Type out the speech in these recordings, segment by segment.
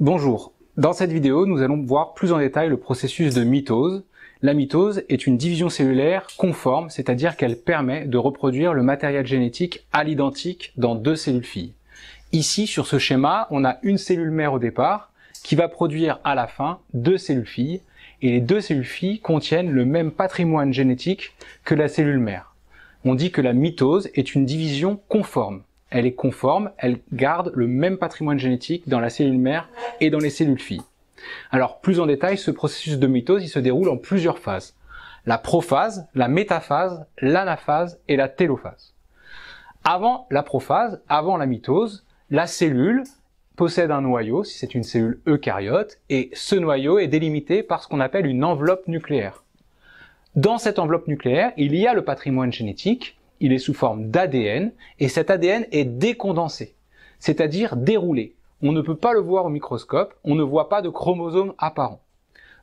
Bonjour, dans cette vidéo nous allons voir plus en détail le processus de mitose. La mitose est une division cellulaire conforme, c'est-à-dire qu'elle permet de reproduire le matériel génétique à l'identique dans deux cellules filles. Ici, sur ce schéma, on a une cellule mère au départ qui va produire à la fin deux cellules filles, et les deux cellules filles contiennent le même patrimoine génétique que la cellule mère. On dit que la mitose est une division conforme, elle est conforme, elle garde le même patrimoine génétique dans la cellule mère et dans les cellules filles. Alors plus en détail, ce processus de mitose, il se déroule en plusieurs phases. La prophase, la métaphase, l'anaphase et la télophase. Avant la prophase, avant la mitose, la cellule possède un noyau, si c'est une cellule eucaryote, et ce noyau est délimité par ce qu'on appelle une enveloppe nucléaire. Dans cette enveloppe nucléaire, il y a le patrimoine génétique, il est sous forme d'ADN et cet ADN est décondensé, c'est-à-dire déroulé. On ne peut pas le voir au microscope, on ne voit pas de chromosomes apparents.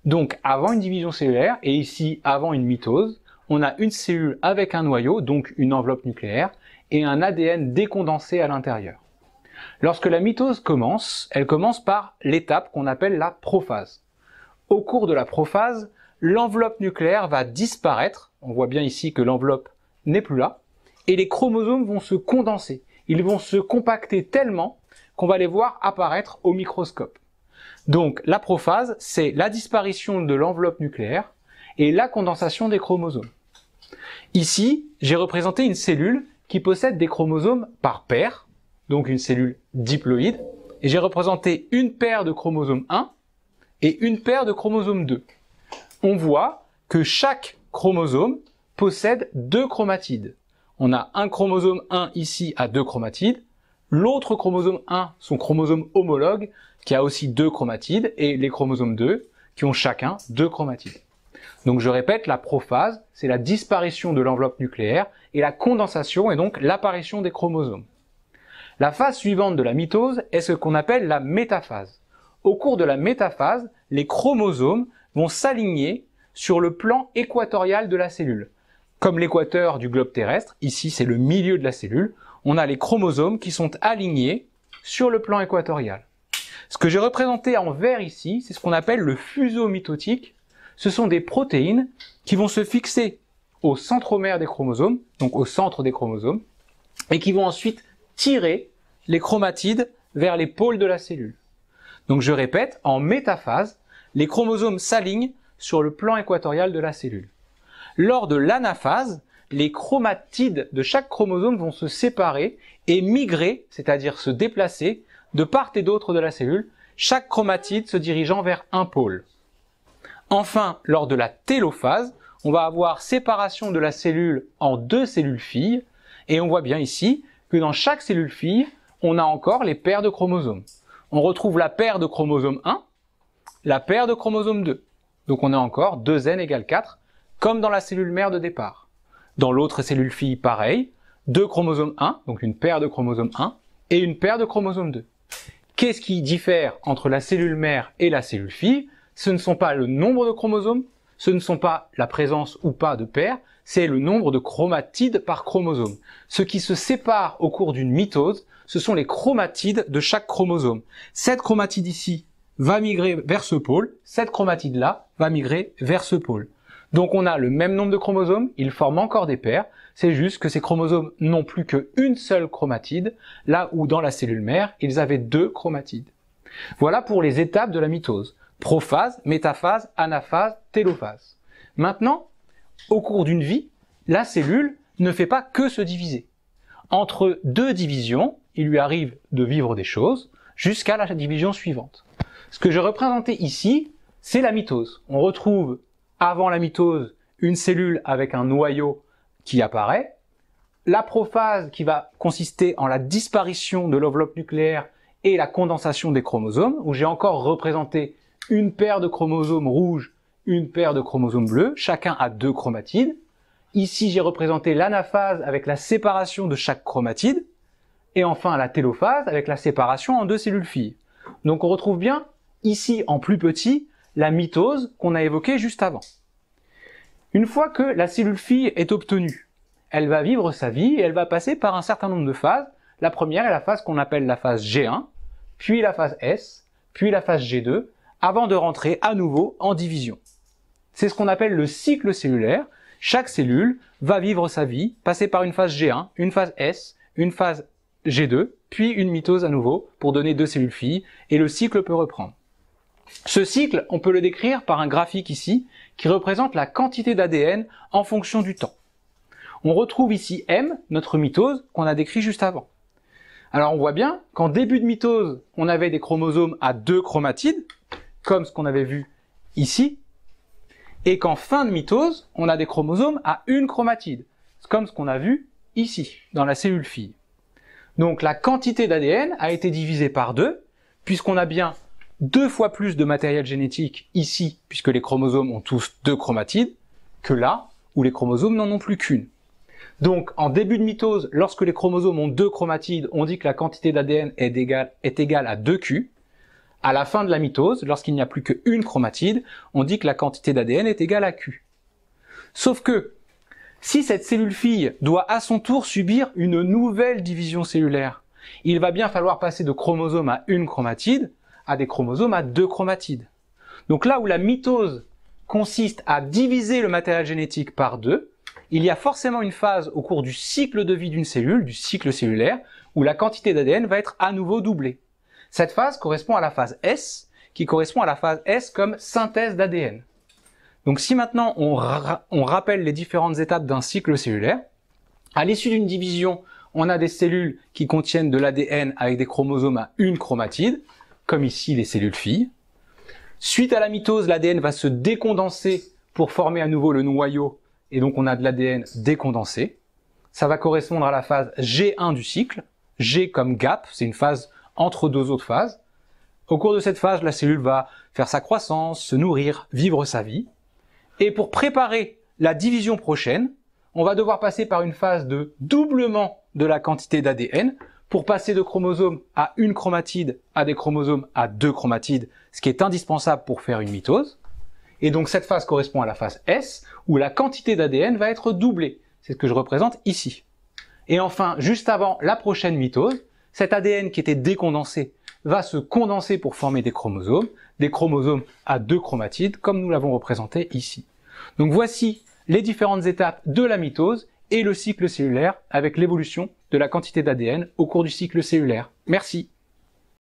Donc avant une division cellulaire et ici avant une mitose, on a une cellule avec un noyau, donc une enveloppe nucléaire, et un ADN décondensé à l'intérieur. Lorsque la mitose commence, elle commence par l'étape qu'on appelle la prophase. Au cours de la prophase, l'enveloppe nucléaire va disparaître, on voit bien ici que l'enveloppe n'est plus là, et les chromosomes vont se condenser. Ils vont se compacter tellement qu'on va les voir apparaître au microscope. Donc la prophase, c'est la disparition de l'enveloppe nucléaire et la condensation des chromosomes. Ici, j'ai représenté une cellule qui possède des chromosomes par paire, donc une cellule diploïde, et j'ai représenté une paire de chromosomes 1 et une paire de chromosomes 2. On voit que chaque chromosome possède deux chromatides on a un chromosome 1 ici à deux chromatides, l'autre chromosome 1, son chromosome homologue, qui a aussi deux chromatides, et les chromosomes 2, qui ont chacun deux chromatides. Donc je répète, la prophase, c'est la disparition de l'enveloppe nucléaire et la condensation est donc l'apparition des chromosomes. La phase suivante de la mitose est ce qu'on appelle la métaphase. Au cours de la métaphase, les chromosomes vont s'aligner sur le plan équatorial de la cellule. Comme l'équateur du globe terrestre, ici c'est le milieu de la cellule, on a les chromosomes qui sont alignés sur le plan équatorial. Ce que j'ai représenté en vert ici, c'est ce qu'on appelle le fuseau mitotique. Ce sont des protéines qui vont se fixer au centromère des chromosomes, donc au centre des chromosomes, et qui vont ensuite tirer les chromatides vers les pôles de la cellule. Donc je répète, en métaphase, les chromosomes s'alignent sur le plan équatorial de la cellule. Lors de l'anaphase, les chromatides de chaque chromosome vont se séparer et migrer, c'est-à-dire se déplacer, de part et d'autre de la cellule, chaque chromatide se dirigeant vers un pôle. Enfin, lors de la télophase, on va avoir séparation de la cellule en deux cellules filles, et on voit bien ici que dans chaque cellule fille, on a encore les paires de chromosomes. On retrouve la paire de chromosomes 1, la paire de chromosomes 2. Donc on a encore 2n égale 4, comme dans la cellule mère de départ. Dans l'autre cellule fille, pareil, deux chromosomes 1, donc une paire de chromosomes 1, et une paire de chromosomes 2. Qu'est-ce qui diffère entre la cellule mère et la cellule fille Ce ne sont pas le nombre de chromosomes, ce ne sont pas la présence ou pas de paires, c'est le nombre de chromatides par chromosome. Ce qui se sépare au cours d'une mitose, ce sont les chromatides de chaque chromosome. Cette chromatide ici va migrer vers ce pôle, cette chromatide là va migrer vers ce pôle. Donc on a le même nombre de chromosomes, ils forment encore des paires, c'est juste que ces chromosomes n'ont plus qu'une seule chromatide, là où dans la cellule mère, ils avaient deux chromatides. Voilà pour les étapes de la mitose. Prophase, métaphase, anaphase, télophase. Maintenant, au cours d'une vie, la cellule ne fait pas que se diviser. Entre deux divisions, il lui arrive de vivre des choses jusqu'à la division suivante. Ce que je représentais ici, c'est la mitose. On retrouve avant la mitose, une cellule avec un noyau qui apparaît, la prophase qui va consister en la disparition de l'enveloppe nucléaire et la condensation des chromosomes, où j'ai encore représenté une paire de chromosomes rouges, une paire de chromosomes bleus, chacun a deux chromatides. Ici, j'ai représenté l'anaphase avec la séparation de chaque chromatide, et enfin la télophase avec la séparation en deux cellules filles. Donc on retrouve bien ici en plus petit la mitose qu'on a évoquée juste avant. Une fois que la cellule fille est obtenue, elle va vivre sa vie et elle va passer par un certain nombre de phases. La première est la phase qu'on appelle la phase G1, puis la phase S, puis la phase G2, avant de rentrer à nouveau en division. C'est ce qu'on appelle le cycle cellulaire. Chaque cellule va vivre sa vie, passer par une phase G1, une phase S, une phase G2, puis une mitose à nouveau pour donner deux cellules filles, et le cycle peut reprendre. Ce cycle, on peut le décrire par un graphique ici, qui représente la quantité d'ADN en fonction du temps. On retrouve ici M, notre mitose, qu'on a décrit juste avant. Alors on voit bien qu'en début de mitose, on avait des chromosomes à deux chromatides, comme ce qu'on avait vu ici, et qu'en fin de mitose, on a des chromosomes à une chromatide, comme ce qu'on a vu ici, dans la cellule fille. Donc la quantité d'ADN a été divisée par deux, puisqu'on a bien deux fois plus de matériel génétique ici, puisque les chromosomes ont tous deux chromatides, que là, où les chromosomes n'en ont plus qu'une. Donc, en début de mitose, lorsque les chromosomes ont deux chromatides, on dit que la quantité d'ADN est égale, à 2Q. À la fin de la mitose, lorsqu'il n'y a plus qu'une chromatide, on dit que la quantité d'ADN est égale à Q. Sauf que, si cette cellule fille doit à son tour subir une nouvelle division cellulaire, il va bien falloir passer de chromosome à une chromatide, à des chromosomes à deux chromatides. Donc là où la mitose consiste à diviser le matériel génétique par deux, il y a forcément une phase au cours du cycle de vie d'une cellule, du cycle cellulaire, où la quantité d'ADN va être à nouveau doublée. Cette phase correspond à la phase S, qui correspond à la phase S comme synthèse d'ADN. Donc si maintenant on, rappelle les différentes étapes d'un cycle cellulaire, à l'issue d'une division, on a des cellules qui contiennent de l'ADN avec des chromosomes à une chromatide comme ici les cellules filles. Suite à la mitose, l'ADN va se décondenser pour former à nouveau le noyau, et donc on a de l'ADN décondensé. Ça va correspondre à la phase G1 du cycle, G comme gap, c'est une phase entre deux autres phases. Au cours de cette phase, la cellule va faire sa croissance, se nourrir, vivre sa vie. Et pour préparer la division prochaine, on va devoir passer par une phase de doublement de la quantité d'ADN pour passer de chromosomes à une chromatide à des chromosomes à deux chromatides, ce qui est indispensable pour faire une mitose. Et donc cette phase correspond à la phase S, où la quantité d'ADN va être doublée. C'est ce que je représente ici. Et enfin, juste avant la prochaine mitose, cet ADN qui était décondensé va se condenser pour former des chromosomes, des chromosomes à deux chromatides, comme nous l'avons représenté ici. Donc voici les différentes étapes de la mitose et le cycle cellulaire avec l'évolution de la quantité d'ADN au cours du cycle cellulaire. Merci